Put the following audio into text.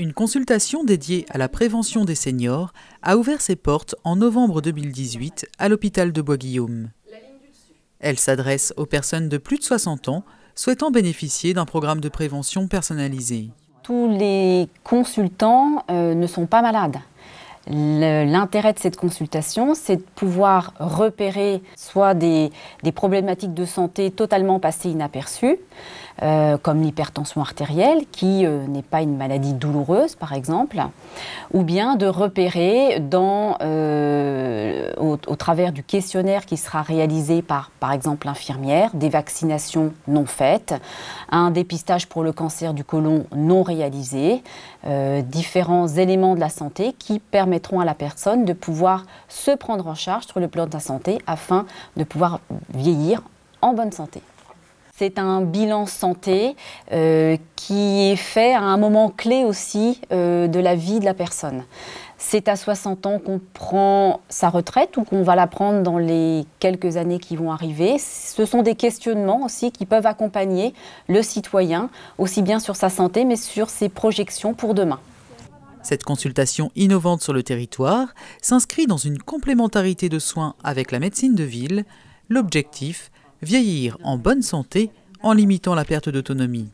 Une consultation dédiée à la prévention des seniors a ouvert ses portes en novembre 2018 à l'hôpital de Bois-Guillaume. Elle s'adresse aux personnes de plus de 60 ans souhaitant bénéficier d'un programme de prévention personnalisé. Tous les consultants euh, ne sont pas malades. L'intérêt de cette consultation, c'est de pouvoir repérer soit des problématiques de santé totalement passées inaperçues, euh, comme l'hypertension artérielle, qui euh, n'est pas une maladie douloureuse, par exemple, ou bien de repérer euh, au, travers du questionnaire qui sera réalisé par, par exemple, l'infirmière, des vaccinations non faites, un dépistage pour le cancer du côlon non réalisé, différents éléments de la santé qui permettront à la personne de pouvoir se prendre en charge sur le plan de la santé afin de pouvoir vieillir en bonne santé. C'est un bilan santé euh, qui est fait à un moment clé aussi euh, de la vie de la personne. C'est à 60 ans qu'on prend sa retraite ou qu'on va la prendre dans les quelques années qui vont arriver. Ce sont des questionnements aussi qui peuvent accompagner le citoyen, aussi bien sur sa santé, mais sur ses projections pour demain. Cette consultation innovante sur le territoire s'inscrit dans une complémentarité de soins avec la médecine de ville. L'objectif, vieillir en bonne santé en limitant la perte d'autonomie.